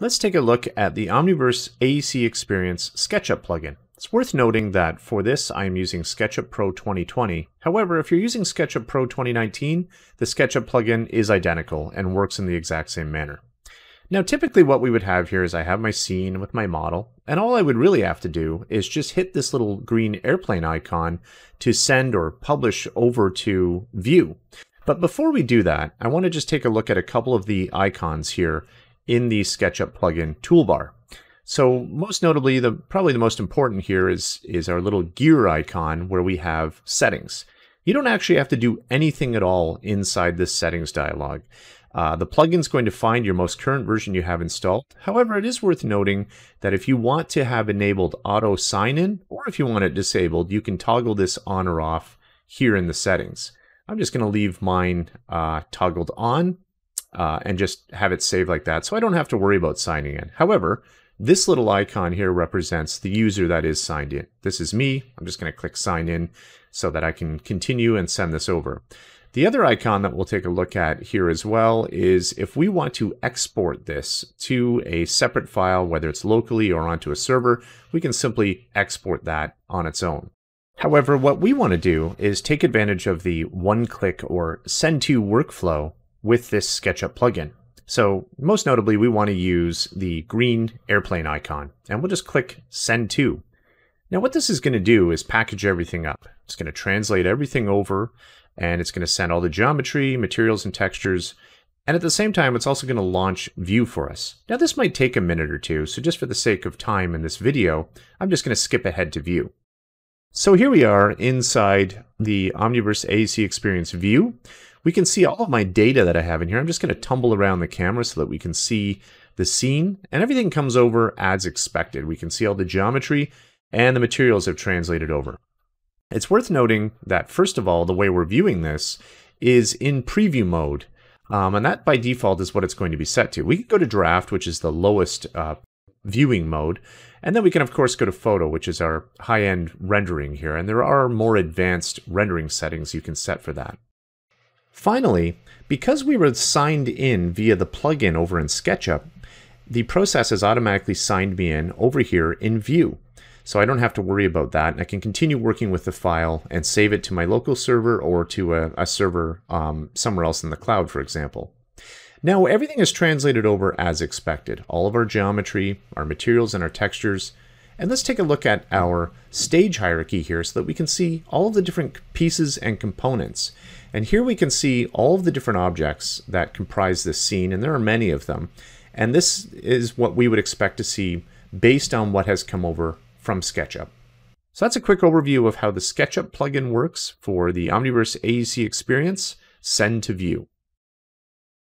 Let's take a look at the Omniverse AEC Experience SketchUp plugin. It's worth noting that for this, I am using SketchUp Pro 2020. However, if you're using SketchUp Pro 2019, the SketchUp plugin is identical and works in the exact same manner. Now, typically what we would have here is I have my scene with my model, and all I would really have to do is just hit this little green airplane icon to send or publish over to view. But before we do that, I want to just take a look at a couple of the icons here in the SketchUp plugin toolbar. So most notably, the probably the most important here is, is our little gear icon where we have settings. You don't actually have to do anything at all inside this settings dialog. Uh, the plugin's going to find your most current version you have installed. However, it is worth noting that if you want to have enabled auto sign-in, or if you want it disabled, you can toggle this on or off here in the settings. I'm just going to leave mine uh, toggled on uh, and just have it saved like that. So I don't have to worry about signing in. However, this little icon here represents the user that is signed in. This is me. I'm just going to click sign in so that I can continue and send this over. The other icon that we'll take a look at here as well is if we want to export this to a separate file, whether it's locally or onto a server, we can simply export that on its own. However, what we want to do is take advantage of the one-click or send to workflow with this SketchUp plugin. So most notably, we want to use the green airplane icon and we'll just click send to. Now what this is going to do is package everything up. It's going to translate everything over and it's going to send all the geometry, materials, and textures. And at the same time, it's also going to launch View for us. Now this might take a minute or two, so just for the sake of time in this video, I'm just going to skip ahead to View. So here we are inside the Omniverse AC Experience view we can see all of my data that I have in here. I'm just going to tumble around the camera so that we can see the scene and everything comes over as expected. We can see all the geometry and the materials have translated over. It's worth noting that first of all, the way we're viewing this is in preview mode. Um, and that by default is what it's going to be set to. We can go to draft, which is the lowest uh, viewing mode. And then we can of course go to photo, which is our high-end rendering here. And there are more advanced rendering settings you can set for that. Finally, because we were signed in via the plugin over in SketchUp, the process has automatically signed me in over here in view. So I don't have to worry about that. I can continue working with the file and save it to my local server or to a, a server um, somewhere else in the cloud, for example. Now everything is translated over as expected. All of our geometry, our materials and our textures, and let's take a look at our stage hierarchy here so that we can see all of the different pieces and components. And here we can see all of the different objects that comprise this scene, and there are many of them. And this is what we would expect to see based on what has come over from SketchUp. So that's a quick overview of how the SketchUp plugin works for the Omniverse AEC experience, Send to View.